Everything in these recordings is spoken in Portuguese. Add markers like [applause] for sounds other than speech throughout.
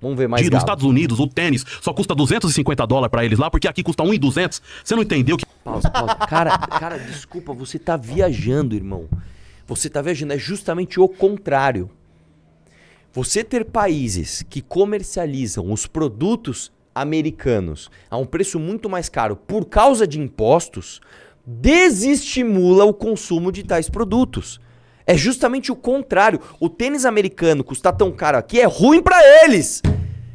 Vamos ver mais. Nos Estados Unidos, o tênis só custa 250 dólares para eles lá, porque aqui custa 1,200. Você não entendeu que. Pausa, pausa. Cara, cara, desculpa, você tá viajando, irmão. Você tá viajando. É justamente o contrário. Você ter países que comercializam os produtos americanos a um preço muito mais caro por causa de impostos desestimula o consumo de tais produtos. É justamente o contrário. O tênis americano custar tão caro aqui é ruim para eles.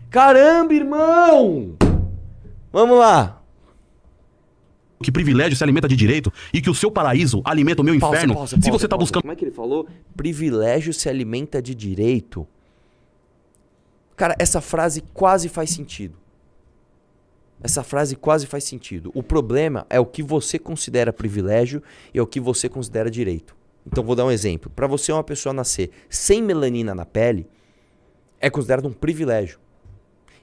Caramba, irmão! Vamos lá. Que privilégio se alimenta de direito e que o seu paraíso alimenta o meu pausa, inferno. Pausa, pausa, se você tá buscando. Como é que ele falou? Privilégio se alimenta de direito. Cara, essa frase quase faz sentido. Essa frase quase faz sentido. O problema é o que você considera privilégio e é o que você considera direito. Então vou dar um exemplo. Para você, uma pessoa nascer sem melanina na pele é considerado um privilégio.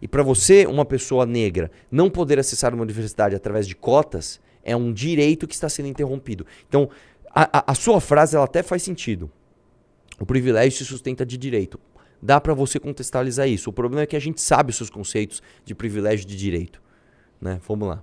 E para você, uma pessoa negra não poder acessar uma universidade através de cotas é um direito que está sendo interrompido. Então, a, a, a sua frase ela até faz sentido. O privilégio se sustenta de direito. Dá para você contextualizar isso. O problema é que a gente sabe os seus conceitos de privilégio e de direito. Né? Vamos lá.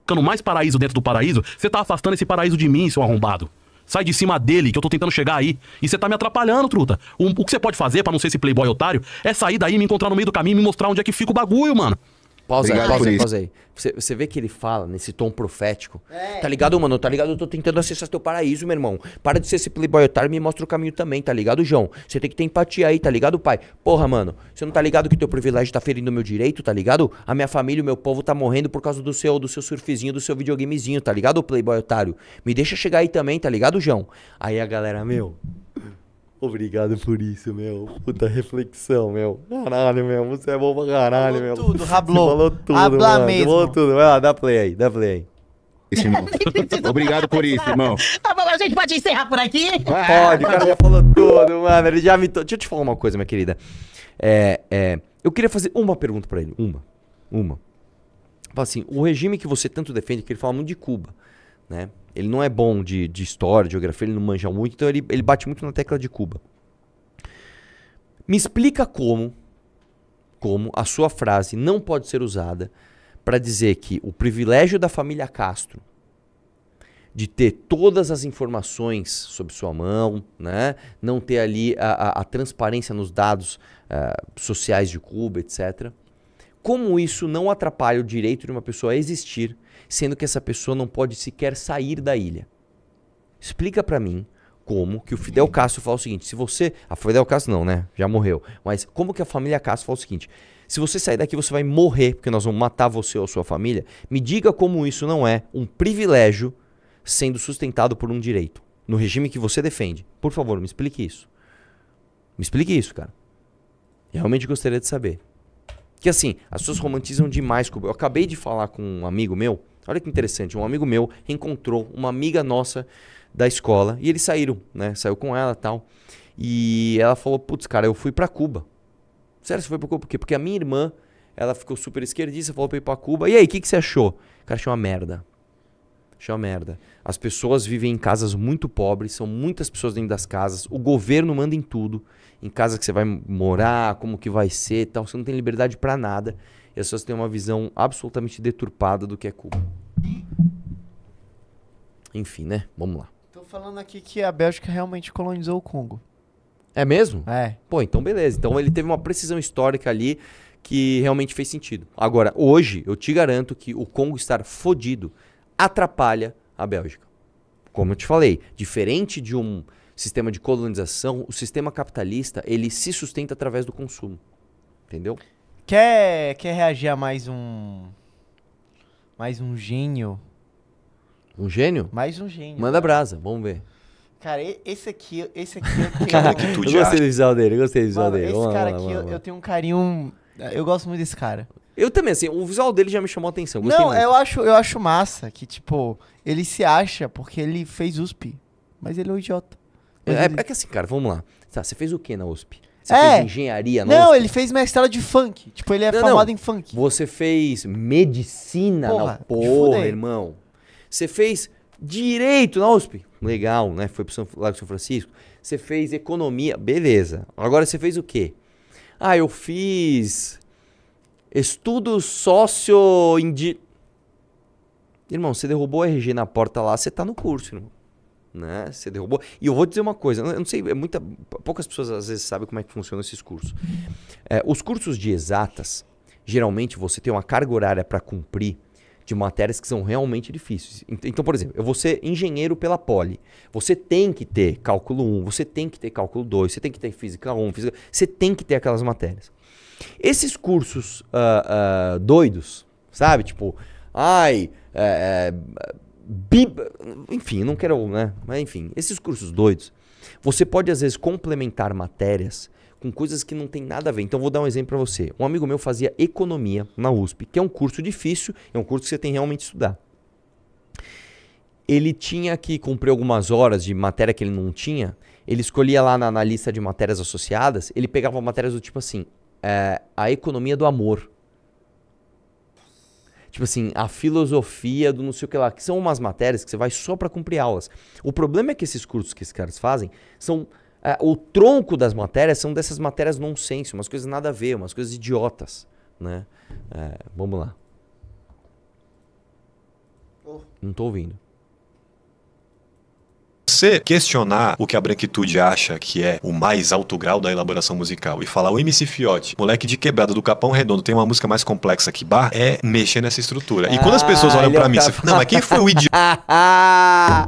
Ficando mais paraíso dentro do paraíso, você está afastando esse paraíso de mim, seu arrombado. Sai de cima dele, que eu tô tentando chegar aí. E você tá me atrapalhando, truta. O, o que você pode fazer para não ser esse playboy otário é sair daí, me encontrar no meio do caminho e me mostrar onde é que fica o bagulho, mano. Pausa, aí, pausa, aí, pausa aí. Você, você vê que ele fala nesse tom profético. É. Tá ligado, mano? Tá ligado? Eu tô tentando acessar teu paraíso, meu irmão. Para de ser esse playboy otário e me mostra o caminho também, tá ligado, João? Você tem que ter empatia aí, tá ligado, pai? Porra, mano, você não tá ligado que teu privilégio tá ferindo o meu direito, tá ligado? A minha família, o meu povo tá morrendo por causa do seu, do seu surfzinho, do seu videogamezinho, tá ligado, playboy otário? Me deixa chegar aí também, tá ligado, João? Aí a galera, meu, Obrigado por isso, meu. Puta reflexão, meu. Caralho, meu. Você é bom pra caralho, falou meu. Tudo, Rablou. falou tudo, Habla mano. mesmo. Falou tudo. Vai lá, dá play aí, dá play aí. irmão. [laughs] Obrigado por isso, irmão. Tá bom, a gente pode encerrar por aqui? Pode, o cara já falou tudo, mano. Ele já me. Deixa eu te falar uma coisa, minha querida. É, é, eu queria fazer uma pergunta pra ele. Uma. Uma. Fala assim: o regime que você tanto defende, que ele fala muito de Cuba, né? ele não é bom de, de história, de geografia, ele não manja muito, então ele, ele bate muito na tecla de Cuba. Me explica como, como a sua frase não pode ser usada para dizer que o privilégio da família Castro de ter todas as informações sob sua mão, né? não ter ali a, a, a transparência nos dados uh, sociais de Cuba, etc., como isso não atrapalha o direito de uma pessoa a existir, sendo que essa pessoa não pode sequer sair da ilha? Explica para mim como que o Fidel Castro fala o seguinte: se você. A Fidel Castro não, né? Já morreu. Mas como que a família Castro fala o seguinte: se você sair daqui, você vai morrer, porque nós vamos matar você ou sua família. Me diga como isso não é um privilégio sendo sustentado por um direito. No regime que você defende. Por favor, me explique isso. Me explique isso, cara. Realmente gostaria de saber. Que assim, as pessoas romantizam demais Cuba. Eu acabei de falar com um amigo meu, olha que interessante, um amigo meu encontrou uma amiga nossa da escola e eles saíram, né? Saiu com ela tal. E ela falou: Putz, cara, eu fui para Cuba. Sério, você foi pra Cuba por quê? Porque a minha irmã, ela ficou super esquerdista, falou pra ir pra Cuba. E aí, o que, que você achou? Cara, achou uma merda. Chama é merda. As pessoas vivem em casas muito pobres, são muitas pessoas dentro das casas, o governo manda em tudo, em casa que você vai morar, como que vai ser e tal, você não tem liberdade para nada. E as pessoas têm uma visão absolutamente deturpada do que é Cuba. Enfim, né? Vamos lá. Tô falando aqui que a Bélgica realmente colonizou o Congo. É mesmo? É. Pô, então beleza. Então ele teve uma precisão histórica ali que realmente fez sentido. Agora, hoje, eu te garanto que o Congo estar fodido atrapalha a Bélgica. Como eu te falei, diferente de um sistema de colonização, o sistema capitalista ele se sustenta através do consumo. Entendeu? Quer, quer reagir a mais um. Mais um gênio? Um gênio? Mais um gênio. Manda cara. brasa, vamos ver. Cara, esse aqui, esse aqui eu [laughs] tenho. cara, que eu gostei do visual dele, eu gostei do visual Mano, dele. Esse vamos cara aqui, eu, eu tenho um carinho. Eu gosto muito desse cara. Eu também, assim, o visual dele já me chamou a atenção. Não, muito. eu acho, eu acho massa que, tipo, ele se acha porque ele fez USP, mas ele é um idiota. É, ele... é, que assim, cara, vamos lá. Tá, você fez o que na USP? Você é. fez engenharia na Não, USP? ele fez mestrado de funk. Tipo, ele é não, formado não. em funk. Você fez medicina porra, na porra, irmão. Você fez direito na USP. Legal, né? Foi pro São, lá pro São Francisco. Você fez economia, beleza. Agora você fez o quê? Ah, eu fiz Estudo sócio... Indi... Irmão, você derrubou a RG na porta lá, você tá no curso, irmão. Né? Você derrubou. E eu vou dizer uma coisa, eu não sei, é muita, poucas pessoas às vezes sabem como é que funcionam esses cursos. É, os cursos de exatas, geralmente você tem uma carga horária para cumprir de matérias que são realmente difíceis. Então, por exemplo, eu vou ser engenheiro pela Poli. Você tem que ter cálculo 1, você tem que ter cálculo 2, você tem que ter física 1, física... você tem que ter aquelas matérias. Esses cursos uh, uh, doidos, sabe? Tipo, ai, é, é, bib... enfim, não quero, né? Mas enfim, esses cursos doidos, você pode às vezes complementar matérias com coisas que não tem nada a ver. Então vou dar um exemplo para você. Um amigo meu fazia economia na USP, que é um curso difícil, é um curso que você tem realmente estudar. Ele tinha que cumprir algumas horas de matéria que ele não tinha. Ele escolhia lá na, na lista de matérias associadas. Ele pegava matérias do tipo assim: é, a economia do amor. Tipo assim, a filosofia do não sei o que lá, que são umas matérias que você vai só para cumprir aulas. O problema é que esses cursos que esses caras fazem são. É, o tronco das matérias são dessas matérias nonsense, umas coisas nada a ver, umas coisas idiotas. Né? É, vamos lá. Oh. Não tô ouvindo você questionar o que a branquitude acha que é o mais alto grau da elaboração musical e falar o MC Fiote, moleque de quebrada do Capão Redondo, tem uma música mais complexa que bar, é mexer nessa estrutura. E quando as pessoas ah, olham ah, para mim, tá você fala, não, mas quem foi o idiota?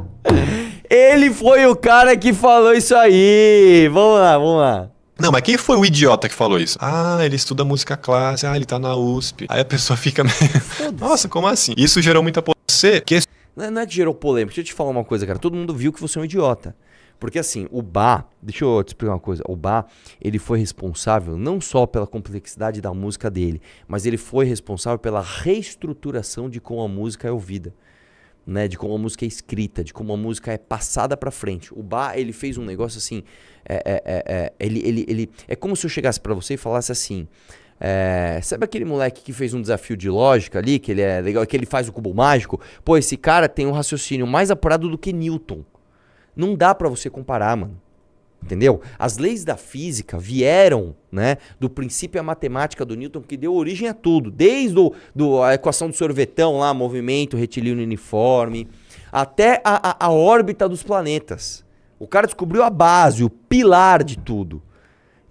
[laughs] Ele foi o cara que falou isso aí. Vamos lá, vamos lá. Não, mas quem foi o idiota que falou isso? Ah, ele estuda música clássica, ah, ele tá na USP. Aí a pessoa fica meio. [laughs] Nossa, como assim? Isso gerou muita. Você questionar é, não é de gerou polêmica. Deixa eu te falar uma coisa, cara. Todo mundo viu que você é um idiota. Porque assim, o Bá, deixa eu te explicar uma coisa, o Bá, ele foi responsável não só pela complexidade da música dele, mas ele foi responsável pela reestruturação de como a música é ouvida, né, de como a música é escrita, de como a música é passada para frente. O Bá, ele fez um negócio assim, é, é, é, é, ele, ele, ele, é como se eu chegasse para você e falasse assim, é, sabe aquele moleque que fez um desafio de lógica ali, que ele é legal, que ele faz o cubo mágico? Pô, esse cara tem um raciocínio mais apurado do que Newton. Não dá para você comparar, mano. Entendeu? As leis da física vieram, né, do princípio da matemática do Newton que deu origem a tudo, desde o, do, a equação do sorvetão lá, movimento retilíneo uniforme, até a, a, a órbita dos planetas. O cara descobriu a base, o pilar de tudo.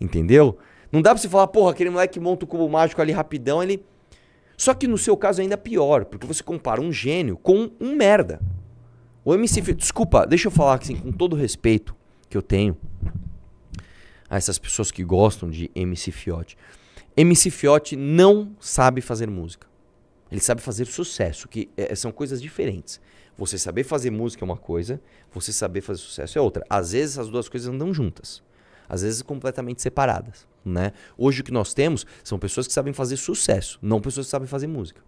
Entendeu? Não dá pra você falar, porra, aquele moleque monta o cubo mágico ali rapidão, ele. Só que no seu caso é ainda pior, porque você compara um gênio com um merda. O MC. Desculpa, deixa eu falar assim, com todo o respeito que eu tenho a essas pessoas que gostam de MC Fiote. MC Fiote não sabe fazer música. Ele sabe fazer sucesso, que é, são coisas diferentes. Você saber fazer música é uma coisa, você saber fazer sucesso é outra. Às vezes as duas coisas andam juntas às vezes completamente separadas, né? Hoje o que nós temos são pessoas que sabem fazer sucesso, não pessoas que sabem fazer música.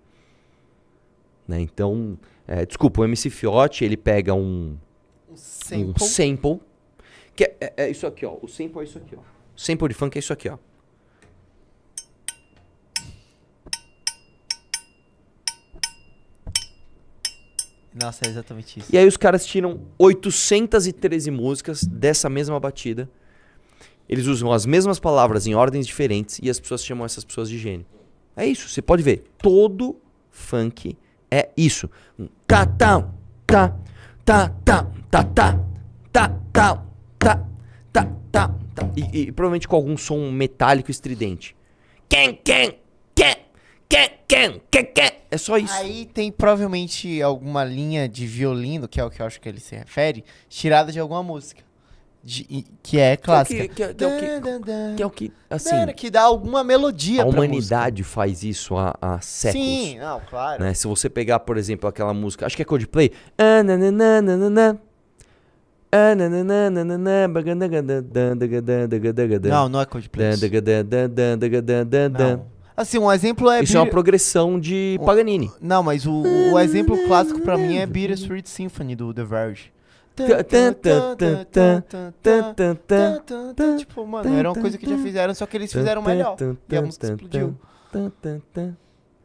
Né? Então, é, desculpa, o MC Fiote, ele pega um, um sample, que é, é, é, isso aqui, ó. O sample é isso aqui, ó. O sample de funk é isso aqui, ó. Nossa, é exatamente isso. E aí os caras tiram 813 músicas dessa mesma batida eles usam as mesmas palavras em ordens diferentes e as pessoas chamam essas pessoas de gênio. É isso, você pode ver. Todo funk é isso. Tá, tá, tá, tá, tá, tá, tá, tá, tá, tá, tá, tá, tá. E, e provavelmente com algum som metálico estridente. Quem, quem, quem, quem, quem, quem, quem. É só isso. Aí tem provavelmente alguma linha de violino, que é o que eu acho que ele se refere, tirada de alguma música. De, que é clássica. Que, é o que, que, é, que, é que é o que, assim... Que dá alguma melodia A humanidade faz isso há, há séculos. Sim, não, claro. Né? Se você pegar, por exemplo, aquela música... Acho que é Coldplay. Não, não é Coldplay. Não. Assim, um exemplo é... Isso Be é uma progressão de Paganini. Não, mas o, o exemplo clássico pra mim é a Street Symphony, do The Verge. Tipo, mano, era uma coisa que já fizeram, só que eles fizeram melhor. E a música explodiu.